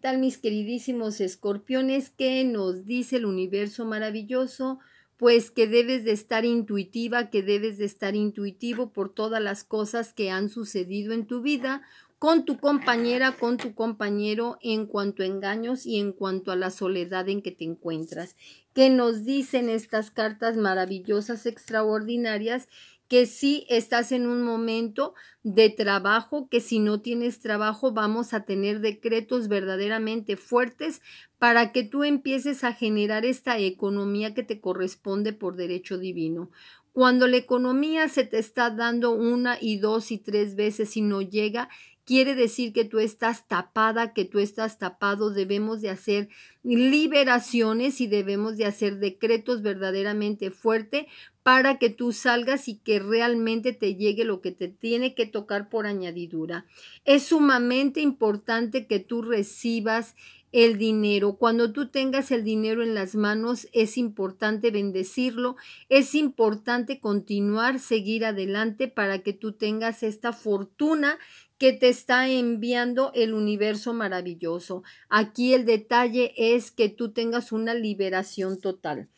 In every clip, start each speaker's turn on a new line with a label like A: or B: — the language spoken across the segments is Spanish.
A: tal mis queridísimos escorpiones? ¿Qué nos dice el universo maravilloso? Pues que debes de estar intuitiva, que debes de estar intuitivo por todas las cosas que han sucedido en tu vida con tu compañera, con tu compañero en cuanto a engaños y en cuanto a la soledad en que te encuentras. ¿Qué nos dicen estas cartas maravillosas, extraordinarias? que si estás en un momento de trabajo, que si no tienes trabajo vamos a tener decretos verdaderamente fuertes para que tú empieces a generar esta economía que te corresponde por derecho divino. Cuando la economía se te está dando una y dos y tres veces y no llega, quiere decir que tú estás tapada, que tú estás tapado, debemos de hacer liberaciones y debemos de hacer decretos verdaderamente fuerte para que tú salgas y que realmente te llegue lo que te tiene que tocar por añadidura. Es sumamente importante que tú recibas el dinero. Cuando tú tengas el dinero en las manos, es importante bendecirlo, es importante continuar, seguir adelante para que tú tengas esta fortuna que te está enviando el universo maravilloso. Aquí el detalle es que tú tengas una liberación total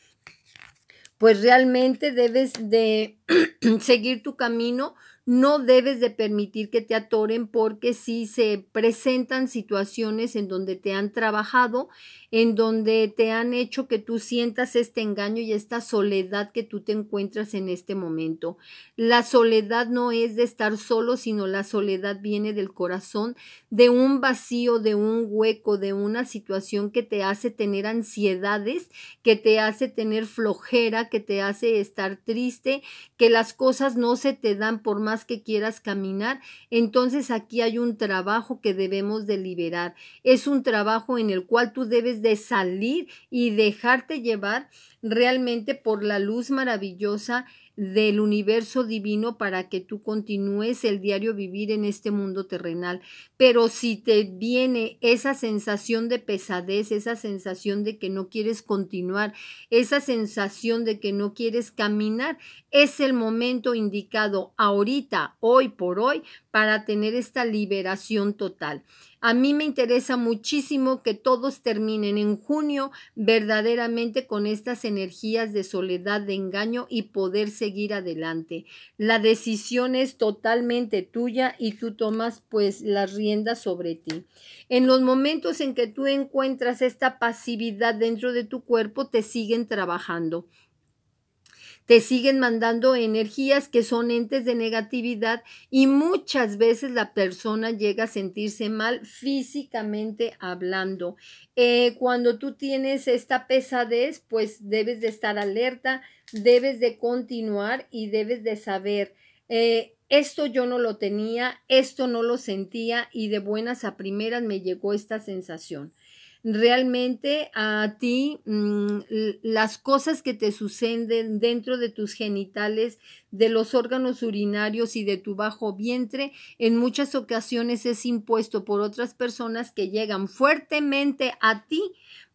A: pues realmente debes de seguir tu camino no debes de permitir que te atoren porque si se presentan situaciones en donde te han trabajado, en donde te han hecho que tú sientas este engaño y esta soledad que tú te encuentras en este momento. La soledad no es de estar solo, sino la soledad viene del corazón, de un vacío, de un hueco, de una situación que te hace tener ansiedades, que te hace tener flojera, que te hace estar triste, que las cosas no se te dan por más que quieras caminar, entonces aquí hay un trabajo que debemos de liberar. Es un trabajo en el cual tú debes de salir y dejarte llevar realmente por la luz maravillosa del universo divino para que tú continúes el diario vivir en este mundo terrenal. Pero si te viene esa sensación de pesadez, esa sensación de que no quieres continuar, esa sensación de que no quieres caminar, es el momento indicado ahorita, hoy por hoy, para tener esta liberación total. A mí me interesa muchísimo que todos terminen en junio verdaderamente con estas energías de soledad, de engaño y poder seguir adelante. La decisión es totalmente tuya y tú tomas pues las riendas sobre ti. En los momentos en que tú encuentras esta pasividad dentro de tu cuerpo, te siguen trabajando te siguen mandando energías que son entes de negatividad y muchas veces la persona llega a sentirse mal físicamente hablando. Eh, cuando tú tienes esta pesadez, pues debes de estar alerta, debes de continuar y debes de saber. Eh, esto yo no lo tenía, esto no lo sentía y de buenas a primeras me llegó esta sensación realmente a ti mm, las cosas que te suceden dentro de tus genitales, de los órganos urinarios y de tu bajo vientre, en muchas ocasiones es impuesto por otras personas que llegan fuertemente a ti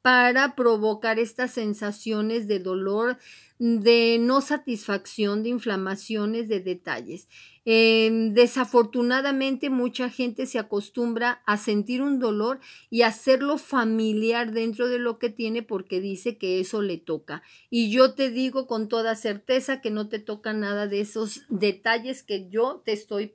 A: para provocar estas sensaciones de dolor, de no satisfacción, de inflamaciones, de detalles. Em, desafortunadamente mucha gente se acostumbra a sentir un dolor y hacerlo familiar dentro de lo que tiene porque dice que eso le toca. Y yo te digo con toda certeza que no te toca nada de esos detalles que yo te estoy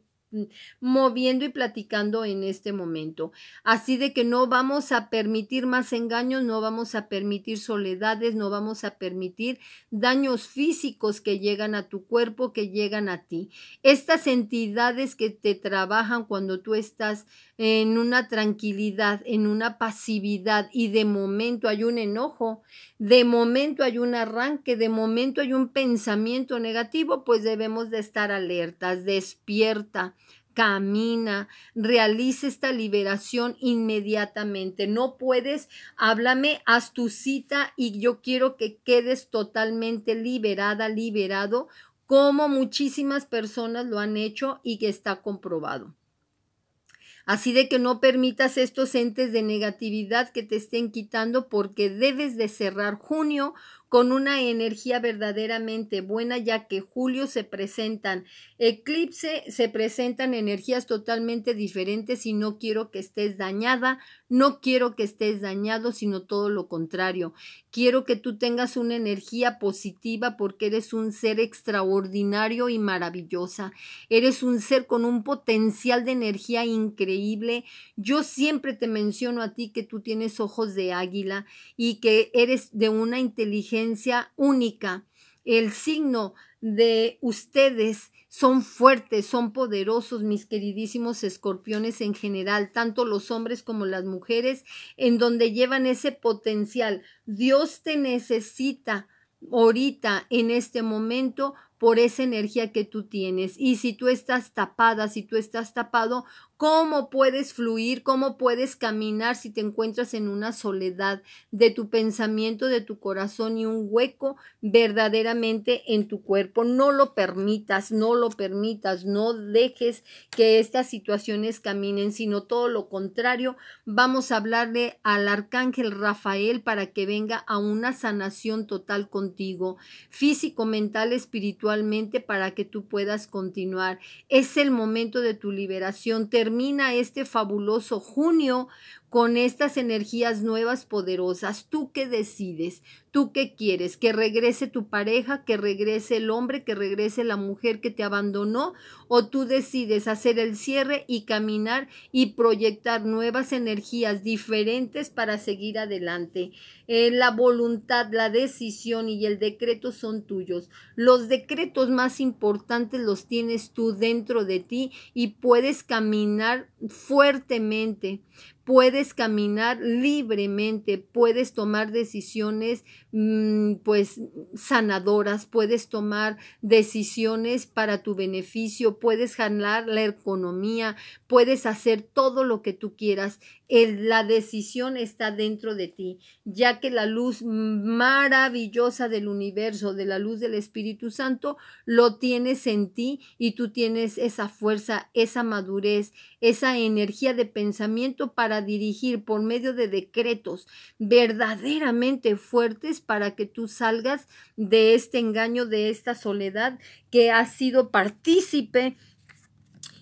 A: moviendo y platicando en este momento. Así de que no vamos a permitir más engaños, no vamos a permitir soledades, no vamos a permitir daños físicos que llegan a tu cuerpo, que llegan a ti. Estas entidades que te trabajan cuando tú estás en una tranquilidad, en una pasividad y de momento hay un enojo, de momento hay un arranque, de momento hay un pensamiento negativo, pues debemos de estar alertas, despierta camina, realice esta liberación inmediatamente. No puedes, háblame, haz tu cita y yo quiero que quedes totalmente liberada, liberado, como muchísimas personas lo han hecho y que está comprobado. Así de que no permitas estos entes de negatividad que te estén quitando porque debes de cerrar junio con una energía verdaderamente buena, ya que julio se presentan eclipse, se presentan energías totalmente diferentes y no quiero que estés dañada, no quiero que estés dañado, sino todo lo contrario. Quiero que tú tengas una energía positiva porque eres un ser extraordinario y maravillosa. Eres un ser con un potencial de energía increíble. Yo siempre te menciono a ti que tú tienes ojos de águila y que eres de una inteligencia única. El signo de ustedes son fuertes, son poderosos, mis queridísimos escorpiones en general, tanto los hombres como las mujeres, en donde llevan ese potencial. Dios te necesita ahorita, en este momento, por esa energía que tú tienes. Y si tú estás tapada, si tú estás tapado, ¿Cómo puedes fluir? ¿Cómo puedes caminar si te encuentras en una soledad de tu pensamiento, de tu corazón y un hueco verdaderamente en tu cuerpo? No lo permitas, no lo permitas, no dejes que estas situaciones caminen, sino todo lo contrario. Vamos a hablarle al arcángel Rafael para que venga a una sanación total contigo, físico, mental, espiritualmente, para que tú puedas continuar. Es el momento de tu liberación termina este fabuloso junio con estas energías nuevas poderosas. Tú que decides, tú que quieres, que regrese tu pareja, que regrese el hombre, que regrese la mujer que te abandonó, o tú decides hacer el cierre y caminar y proyectar nuevas energías diferentes para seguir adelante. Eh, la voluntad, la decisión y el decreto son tuyos. Los decretos más importantes los tienes tú dentro de ti y puedes caminar fuertemente puedes caminar libremente, puedes tomar decisiones mm, pues sanadoras, puedes tomar decisiones para tu beneficio, puedes jalar la economía, puedes hacer todo lo que tú quieras. la decisión está dentro de ti, ya que la luz maravillosa del universo, de la luz del Espíritu Santo, lo tienes en ti y tú tienes esa fuerza, esa madurez, esa energía de pensamiento para dirigir por medio de decretos verdaderamente fuertes para que tú salgas de este engaño, de esta soledad que ha sido partícipe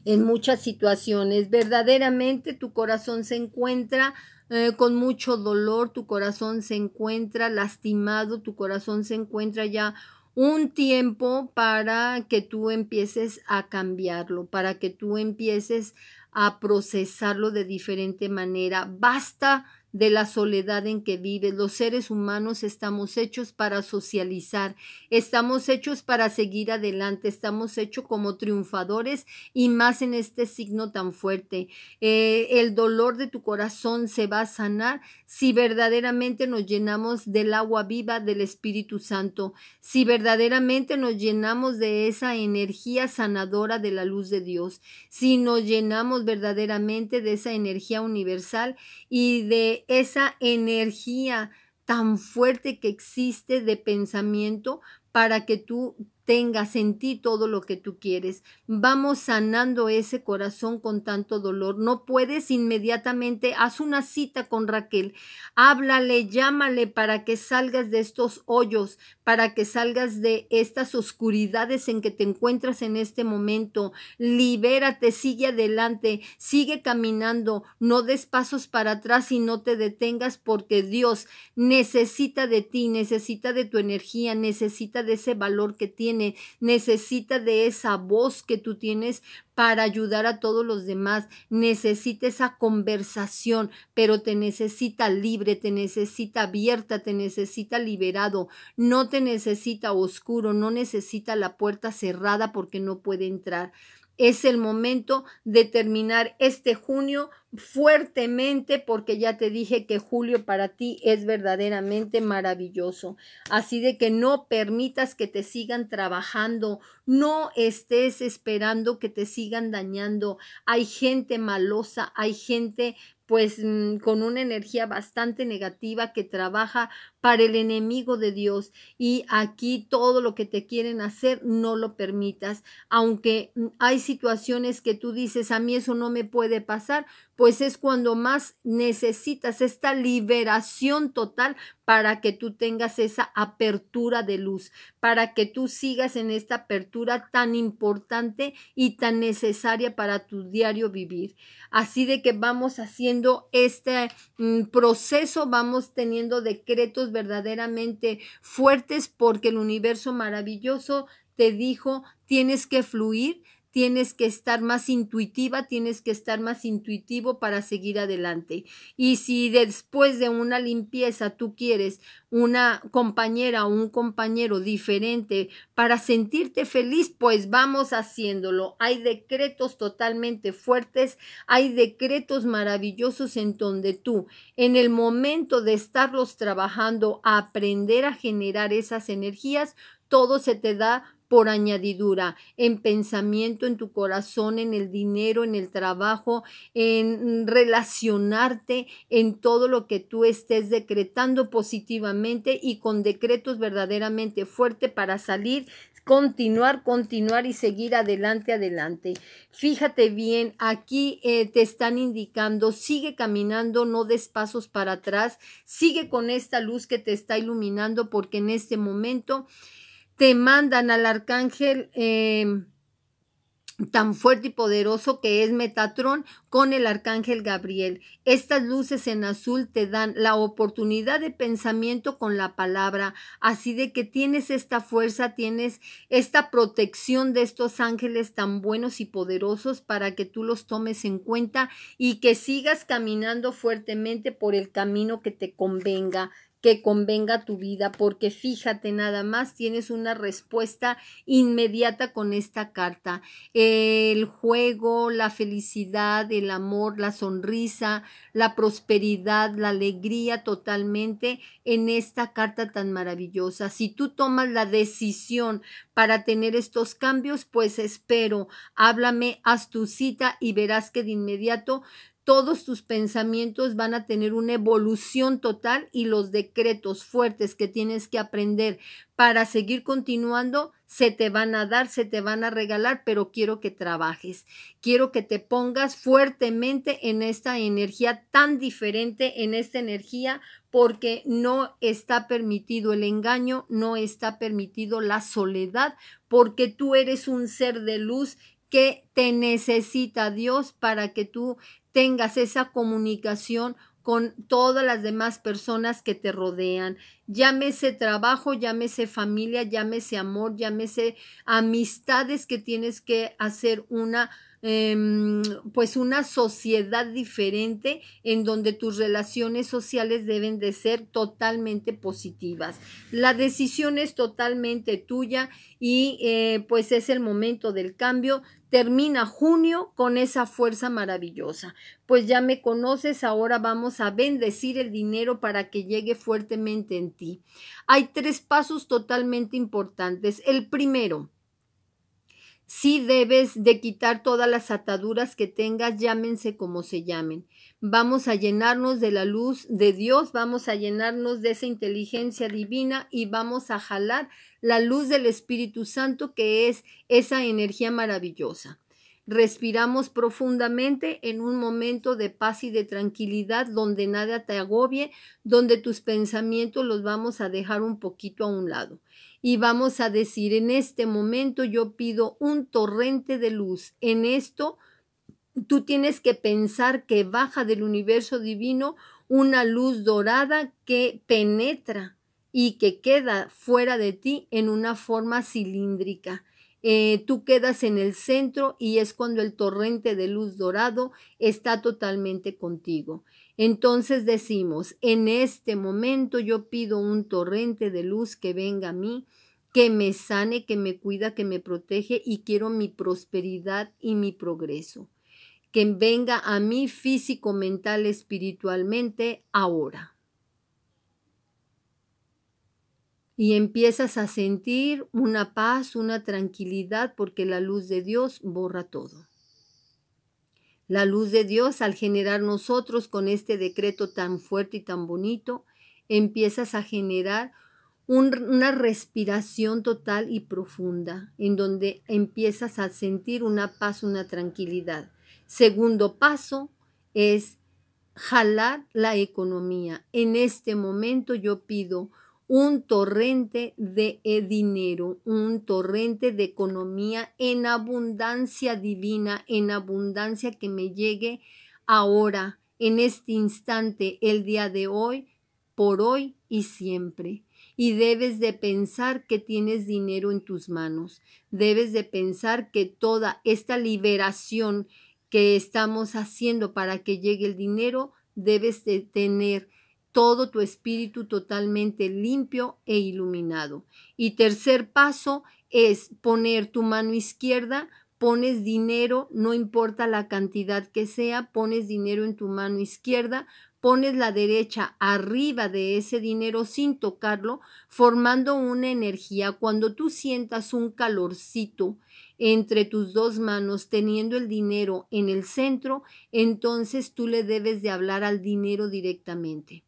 A: en muchas situaciones. Verdaderamente tu corazón se encuentra eh, con mucho dolor, tu corazón se encuentra lastimado, tu corazón se encuentra ya un tiempo para que tú empieces a cambiarlo, para que tú empieces a procesarlo de diferente manera. Basta de la soledad en que vives. Los seres humanos estamos hechos para socializar, estamos hechos para seguir adelante, estamos hechos como triunfadores y más en este signo tan fuerte. Eh, el dolor de tu corazón se va a sanar si verdaderamente nos llenamos del agua viva del Espíritu Santo, si verdaderamente nos llenamos de esa energía sanadora de la luz de Dios, si nos llenamos verdaderamente de esa energía universal y de esa energía tan fuerte que existe de pensamiento para que tú tengas en ti todo lo que tú quieres. Vamos sanando ese corazón con tanto dolor. No puedes inmediatamente, haz una cita con Raquel, háblale, llámale para que salgas de estos hoyos, para que salgas de estas oscuridades en que te encuentras en este momento. Libérate, sigue adelante, sigue caminando, no des pasos para atrás y no te detengas porque Dios necesita de ti, necesita de tu energía, necesita de ese valor que tienes necesita de esa voz que tú tienes para ayudar a todos los demás, necesita esa conversación, pero te necesita libre, te necesita abierta, te necesita liberado, no te necesita oscuro, no necesita la puerta cerrada porque no puede entrar es el momento de terminar este junio fuertemente porque ya te dije que julio para ti es verdaderamente maravilloso. Así de que no permitas que te sigan trabajando, no estés esperando que te sigan dañando. Hay gente malosa, hay gente pues mm, con una energía bastante negativa que trabaja para el enemigo de Dios. Y aquí todo lo que te quieren hacer, no lo permitas. Aunque mm, hay situaciones que tú dices, a mí eso no me puede pasar, pues es cuando más necesitas esta liberación total para que tú tengas esa apertura de luz, para que tú sigas en esta apertura tan importante y tan necesaria para tu diario vivir. Así de que vamos haciendo este mm, proceso, vamos teniendo decretos verdaderamente fuertes porque el universo maravilloso te dijo, tienes que fluir, tienes que estar más intuitiva, tienes que estar más intuitivo para seguir adelante. Y si después de una limpieza tú quieres una compañera o un compañero diferente para sentirte feliz, pues vamos haciéndolo. Hay decretos totalmente fuertes, hay decretos maravillosos en donde tú, en el momento de estarlos trabajando, aprender a generar esas energías, todo se te da por añadidura, en pensamiento, en tu corazón, en el dinero, en el trabajo, en relacionarte, en todo lo que tú estés decretando positivamente y con decretos verdaderamente fuertes para salir, continuar, continuar y seguir adelante, adelante. Fíjate bien, aquí eh, te están indicando, sigue caminando, no des pasos para atrás, sigue con esta luz que te está iluminando porque en este momento te mandan al arcángel em, tan fuerte y poderoso que es Metatrón con el arcángel Gabriel. Estas luces en azul te dan la oportunidad de pensamiento con la palabra, así de que tienes esta fuerza, tienes esta protección de estos ángeles tan buenos y poderosos para que tú los tomes en cuenta y que sigas caminando fuertemente por el camino que te convenga que convenga tu vida, porque fíjate nada más, tienes una respuesta inmediata con esta carta. El juego, la felicidad, el amor, la sonrisa, la prosperidad, la alegría totalmente en esta carta tan maravillosa. Si tú tomas la decisión para tener estos cambios, pues espero, háblame, haz tu cita y verás que de inmediato todos tus pensamientos van a tener una evolución total y los decretos fuertes que tienes que aprender para seguir continuando se te van a dar, se te van a regalar, pero quiero que trabajes, quiero que te pongas fuertemente en esta energía tan diferente, en esta energía, porque no está permitido el engaño, no está permitido la soledad, porque tú eres un ser de luz que te necesita Dios para que tú tengas esa comunicación con todas las demás personas que te rodean. Llámese trabajo, llámese familia, llámese amor, llámese amistades que tienes que hacer una Em, pues una sociedad diferente en donde tus relaciones sociales deben de ser totalmente positivas. La decisión es totalmente tuya y eh, pues es el momento del cambio. Termina junio con esa fuerza maravillosa. Pues ya me conoces, ahora vamos a bendecir el dinero para que llegue fuertemente en ti. Hay tres pasos totalmente importantes. El primero, si debes de quitar todas las ataduras que tengas, llámense como se llamen. Vamos a llenarnos de la luz de Dios, vamos a llenarnos de esa inteligencia divina y vamos a jalar la luz del Espíritu Santo que es esa energía maravillosa. Respiramos profundamente en un momento de paz y de tranquilidad donde nada te agobie, donde tus pensamientos los vamos a dejar un poquito a un lado. Y vamos a decir, en este momento yo pido un torrente de luz. En esto tú tienes que pensar que baja del universo divino una luz dorada que penetra y que queda fuera de ti en una forma cilíndrica eh, tú quedas en el centro y es cuando el torrente de luz dorado está totalmente contigo. Entonces decimos, en este momento yo pido un torrente de luz que venga a mí, que me sane, que me cuida, que me protege y quiero mi prosperidad y mi progreso. Que venga a mí físico, mental, espiritualmente ahora. y empiezas a sentir una paz, una tranquilidad, porque la luz de Dios borra todo. La luz de Dios, al generar nosotros con este decreto tan fuerte y tan bonito, empiezas a generar una respiración total y profunda, en donde empiezas a sentir una paz, una tranquilidad. Segundo paso es jalar la economía. En este momento yo pido un torrente de e dinero, un torrente de economía en abundancia divina, en abundancia que me llegue ahora, en este instante, el día de hoy, por hoy y siempre. Y debes de pensar que tienes dinero en tus manos. Debes de pensar que toda esta liberación que estamos haciendo para que llegue el dinero, debes de tener todo tu espíritu totalmente limpio e iluminado. Y tercer paso es poner tu mano izquierda, pones dinero, no importa la cantidad que sea, pones dinero en tu mano izquierda, pones la derecha arriba de ese dinero sin tocarlo, formando una energía. Cuando tú sientas un calorcito entre tus dos manos, teniendo el dinero en el centro, entonces tú le debes de hablar al dinero directamente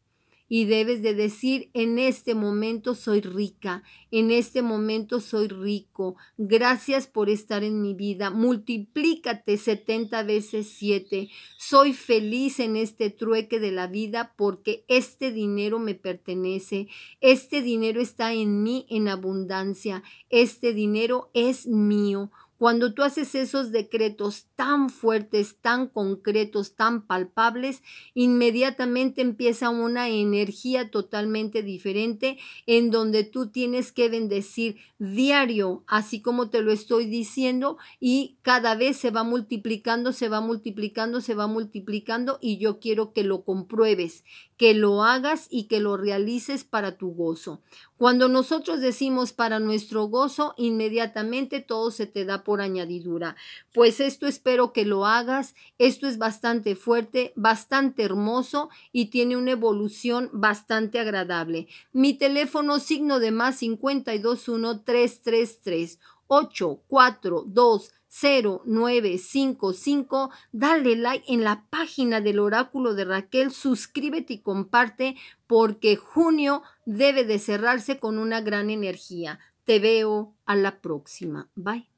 A: y debes de decir, en este momento soy rica, en este momento soy rico, gracias por estar en mi vida, multiplícate 70 veces 7, soy feliz en este trueque de la vida porque este dinero me pertenece, este dinero está en mí en abundancia, este dinero es mío. Cuando tú haces esos decretos tan fuertes, tan concretos, tan palpables, inmediatamente empieza una energía totalmente diferente en donde tú tienes que bendecir diario, así como te lo estoy diciendo, y cada vez se va multiplicando, se va multiplicando, se va multiplicando, y yo quiero que lo compruebes, que lo hagas y que lo realices para tu gozo. Cuando nosotros decimos para nuestro gozo, inmediatamente todo se te da por añadidura. Pues esto espero que lo hagas. Esto es bastante fuerte, bastante hermoso y tiene una evolución bastante agradable. Mi teléfono signo de más 521 333 8420955 Dale like en la página del oráculo de Raquel, suscríbete y comparte porque junio debe de cerrarse con una gran energía. Te veo a la próxima. Bye.